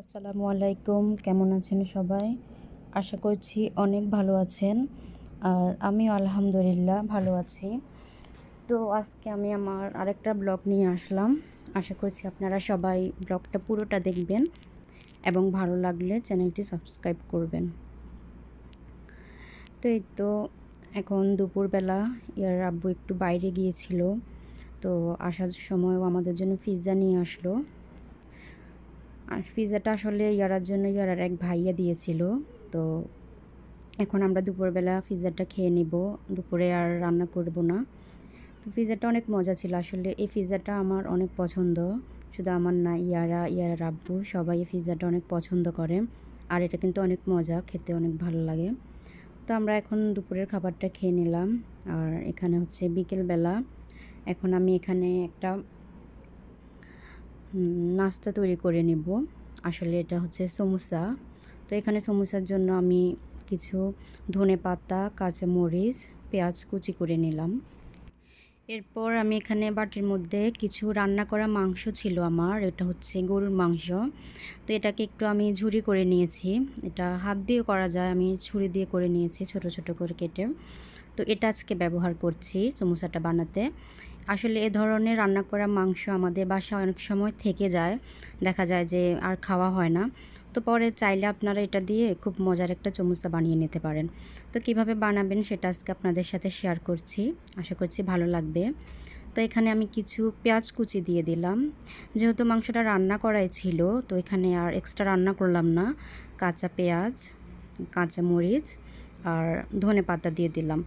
আসসালামু আলাইকুম কেমন আছেন সবাই আশা করছি অনেক ভালো আছেন আর আমিও আলহামদুলিল্লাহ ভালো আছি তো আজকে আমি আমার আরেকটা ব্লগ নিয়ে আসলাম আশা করছি আপনারা সবাই ব্লগটা পুরোটা দেখবেন এবং ভালো লাগলে চ্যানেলটি সাবস্ক্রাইব করবেন তো এই তো এখন দুপুরবেলা ইয়ার আব্বু একটু বাইরে গিয়েছিল তো আসার সময়ও আমাদের জন্য পিৎজা নিয়ে আসলো আর পিৎজাটা আসলে ইয়ারার জন্য ইয়ারার এক ভাইয়া দিয়েছিল তো এখন আমরা দুপুরবেলা পিৎজাটা খেয়ে নিব দুপুরে আর রান্না করব না তো পিৎজাটা অনেক মজা ছিল আসলে এই পিৎজাটা আমার অনেক পছন্দ শুধু আমার না ইয়ারা ইয়ারা রাব্বু সবাই এই পিৎজাটা অনেক পছন্দ করে আর এটা কিন্তু অনেক মজা খেতে অনেক ভালো লাগে তো আমরা এখন দুপুরের খাবারটা খেয়ে নিলাম আর এখানে হচ্ছে বিকেলবেলা এখন আমি এখানে একটা নাস্তা তৈরি করে নেব আসলে এটা হচ্ছে সমুসা তো এখানে সমুসার জন্য আমি কিছু ধনে পাতা কাঁচামরিচ পেঁয়াজ কুচি করে নিলাম এরপর আমি এখানে বাটির মধ্যে কিছু রান্না করা মাংস ছিল আমার এটা হচ্ছে গরুর মাংস তো এটাকে একটু আমি ঝুরি করে নিয়েছি এটা হাত দিয়ে করা যায় আমি ছুরি দিয়ে করে নিয়েছি ছোট ছোট করে কেটে তো এটা আজকে ব্যবহার করছি চমুসাটা বানাতে আসলে এ ধরনের রান্না করা মাংস আমাদের বাসায় অনেক সময় থেকে যায় দেখা যায় যে আর খাওয়া হয় না তো পরে চাইলে আপনারা এটা দিয়ে খুব মজার একটা চমুচা বানিয়ে নিতে পারেন তো কিভাবে বানাবেন সেটা আজকে আপনাদের সাথে শেয়ার করছি আশা করছি ভালো লাগবে তো এখানে আমি কিছু পেঁয়াজ কুচি দিয়ে দিলাম যেহেতু মাংসটা রান্না করাই ছিল তো এখানে আর এক্সট্রা রান্না করলাম না কাঁচা পেঁয়াজ কাঁচা মরিচ আর ধনে পাতা দিয়ে দিলাম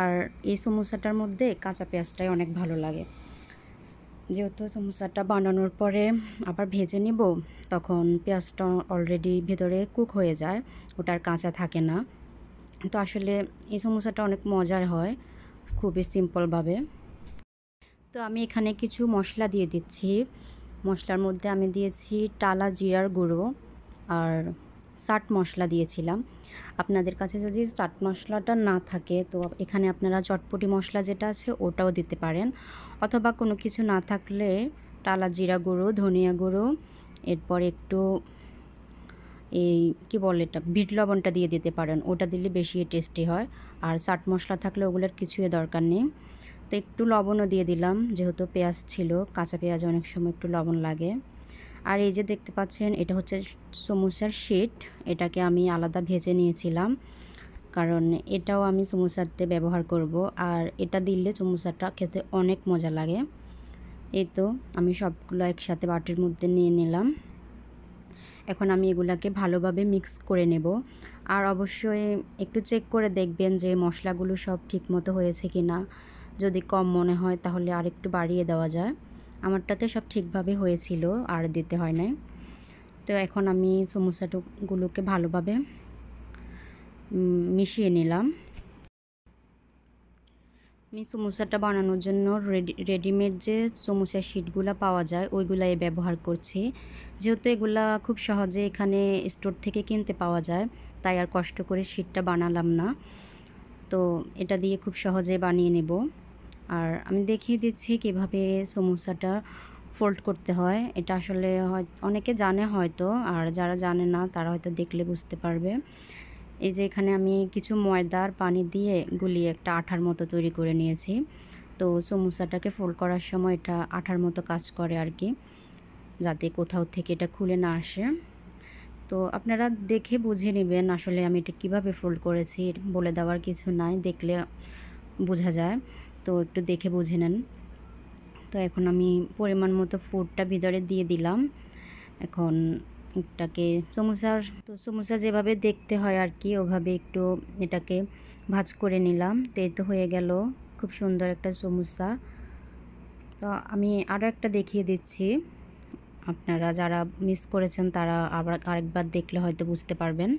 আর এই সমোসাটার মধ্যে কাঁচা পেঁয়াজটাই অনেক ভালো লাগে যেহেতু সমোসাটা বানানোর পরে আবার ভেজে নিব তখন পেঁয়াজটা অলরেডি ভেতরে কুক হয়ে যায় ওটার কাঁচা থাকে না তো আসলে এই সমোসাটা অনেক মজার হয় খুবই সিম্পলভাবে তো আমি এখানে কিছু মশলা দিয়ে দিচ্ছি মশলার মধ্যে আমি দিয়েছি টালা জিরার গুঁড়ো আর সাট মশলা দিয়েছিলাম আপনাদের কাছে যদি চাট মশলাটা না থাকে তো এখানে আপনারা চটপটি মশলা যেটা আছে ওটাও দিতে পারেন অথবা কোনো কিছু না থাকলে টালা জিরা গুঁড়ো ধনিয়া গুঁড়ো এরপর একটু এই কি বলে এটা বিট লবণটা দিয়ে দিতে পারেন ওটা দিলে বেশি টেস্টি হয় আর চাট মশলা থাকলে ওগুলোর কিছুই দরকার নেই তো একটু লবণও দিয়ে দিলাম যেহেতু পেঁয়াজ ছিল কাঁচা পেঁয়াজ অনেক সময় একটু লবণ লাগে আর এই যে দেখতে পাচ্ছেন এটা হচ্ছে সমুসার শিট এটাকে আমি আলাদা ভেজে নিয়েছিলাম কারণ এটাও আমি সমুসাতে ব্যবহার করব আর এটা দিলে সমুসাটা খেতে অনেক মজা লাগে এই তো আমি সবগুলো একসাথে বাটির মধ্যে নিয়ে নিলাম এখন আমি এগুলাকে ভালোভাবে মিক্স করে নেব আর অবশ্যই একটু চেক করে দেখবেন যে মশলাগুলো সব ঠিকমতো হয়েছে কি না যদি কম মনে হয় তাহলে আরেকটু বাড়িয়ে দেওয়া যায় আমারটাতে সব ঠিকভাবে হয়েছিল আর দিতে হয় নাই তো এখন আমি সমস্যাগুলোকে ভালোভাবে মিশিয়ে নিলাম আমি সমোসাটা বানানোর জন্য রেডি রেডিমেড যে সমোসা শিটগুলো পাওয়া যায় ওইগুলাই ব্যবহার করছি যেহেতু এগুলা খুব সহজে এখানে স্টোর থেকে কিনতে পাওয়া যায় তাই আর কষ্ট করে শিটটা বানালাম না তো এটা দিয়ে খুব সহজে বানিয়ে নেব আর আমি দেখিয়ে দিচ্ছি কিভাবে সমোসাটা ফোল্ড করতে হয় এটা আসলে অনেকে জানে হয়তো আর যারা জানে না তারা হয়তো দেখলে বুঝতে পারবে এই যে এখানে আমি কিছু ময়দার পানি দিয়ে গুলিয়ে একটা আঠার মতো তৈরি করে নিয়েছি তো সমোসাটাকে ফোল্ড করার সময় এটা আঠার মতো কাজ করে আর কি যাতে কোথাও থেকে এটা খুলে না আসে তো আপনারা দেখে বুঝে নেবেন আসলে আমি এটা কিভাবে ফোল্ড করেছি বলে দেওয়ার কিছু নাই দেখলে বোঝা যায় তো একটু দেখে বুঝে নেন তো এখন আমি পরিমাণ মতো ফুডটা ভিতরে দিয়ে দিলাম এখন এটাকে সমুসার তো সমুসা যেভাবে দেখতে হয় আর কি ওভাবে একটু এটাকে ভাজ করে নিলাম তো তো হয়ে গেল খুব সুন্দর একটা সমুসা তো আমি আরও একটা দেখিয়ে দিচ্ছি আপনারা যারা মিস করেছেন তারা আবার আরেকবার দেখলে হয়তো বুঝতে পারবেন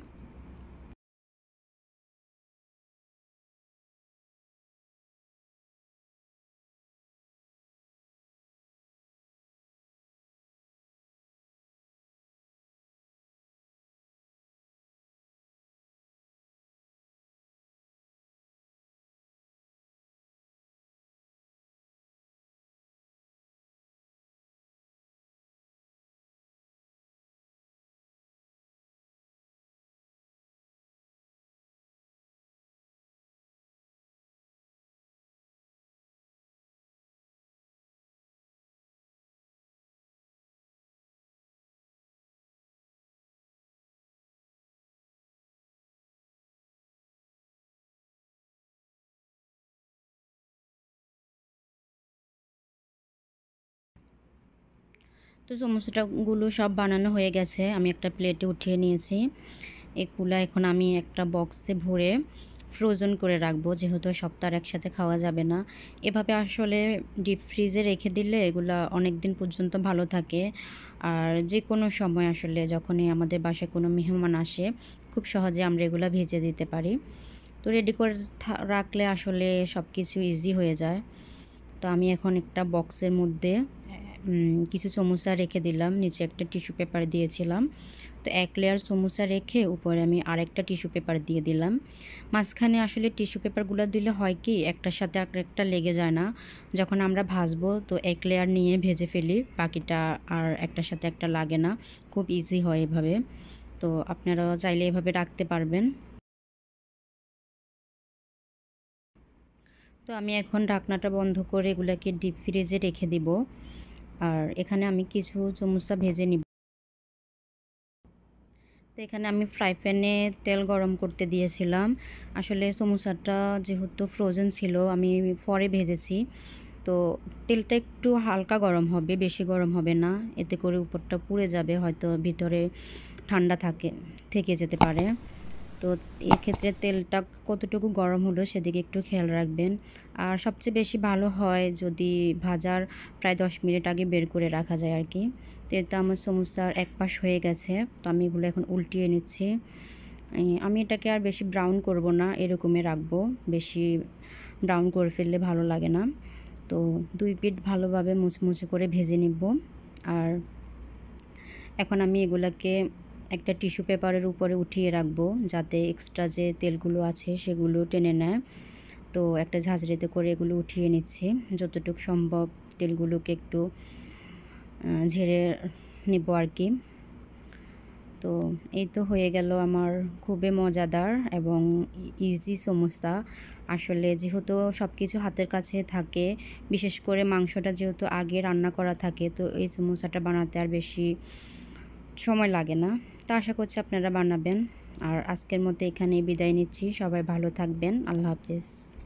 তো সমস্যাটাগুলো সব বানানো হয়ে গেছে আমি একটা প্লেটে উঠিয়ে নিয়েছি এগুলো এখন আমি একটা বক্সে ভরে ফ্রোজেন করে রাখবো যেহেতু সপ্তাহ একসাথে খাওয়া যাবে না এভাবে আসলে ডিপ ফ্রিজে রেখে দিলে এগুলা অনেক দিন পর্যন্ত ভালো থাকে আর যে কোনো সময় আসলে যখনই আমাদের বাসায় কোনো মেহমান আসে খুব সহজে আমরা এগুলো ভেজে দিতে পারি তো রেডি করে রাখলে আসলে সব কিছু ইজি হয়ে যায় তো আমি এখন একটা বক্সের মধ্যে কিছু সমোসা রেখে দিলাম নিচে একটা টিস্যু পেপার দিয়েছিলাম তো এক লেয়ার সমোসা রেখে উপরে আমি আরেকটা টিস্যু পেপার দিয়ে দিলাম মাঝখানে আসলে টিস্যু পেপারগুলো দিলে হয় কি একটার সাথে আর একটা লেগে যায় না যখন আমরা ভাজবো তো এক লেয়ার নিয়ে ভেজে ফেলি বাকিটা আর একটার সাথে একটা লাগে না খুব ইজি হয় এভাবে তো আপনারাও চাইলে এভাবে রাখতে পারবেন তো আমি এখন ঢাকনাটা বন্ধ করে এগুলোকে ডিপ ফ্রিজে রেখে দিব আর এখানে আমি কিছু সমুচা ভেজে নিব তো এখানে আমি ফ্রাই প্যানে তেল গরম করতে দিয়েছিলাম আসলে সমুসাটা যেহেতু ফ্রোজেন ছিল আমি ফরে ভেজেছি তো তেলটা একটু হালকা গরম হবে বেশি গরম হবে না এতে করে উপরটা পুড়ে যাবে হয়তো ভিতরে ঠান্ডা থাকে থেকে যেতে পারে তো এক্ষেত্রে তেলটা কতটুকু গরম হলো সেদিকে একটু খেয়াল রাখবেন আর সবচেয়ে বেশি ভালো হয় যদি ভাজার প্রায় দশ মিনিট আগে বের করে রাখা যায় আর কি তো এটা আমার সমস্যার এক পাশ হয়ে গেছে তো আমি এগুলো এখন উল্টিয়ে নিচ্ছি আমি এটাকে আর বেশি ব্রাউন করব না এরকমই রাখবো বেশি ব্রাউন করে ফেললে ভালো লাগে না তো দুই পিঠ ভালোভাবে মুচমুচে করে ভেজে নিব আর এখন আমি এগুলাকে একটা টিস্যু পেপারের উপরে উঠিয়ে রাখবো যাতে এক্সট্রা যে তেলগুলো আছে সেগুলো টেনে নেয় তো একটা ঝাঁঝরিতে করে এগুলো উঠিয়ে নিচ্ছি যতটুকু সম্ভব তেলগুলোকে একটু ঝেড়ে নেব আর কি তো এই তো হয়ে গেল আমার খুবই মজাদার এবং ইজি সমস্যা আসলে যেহেতু সব কিছু হাতের কাছে থাকে বিশেষ করে মাংসটা যেহেতু আগে রান্না করা থাকে তো এই সমস্যাটা বানাতে আর বেশি সময় লাগে না তো আশা করছি আপনারা বানাবেন আর আজকের মতো এখানে বিদায় নিচ্ছি সবাই ভালো থাকবেন আল্লাহ হাফিজ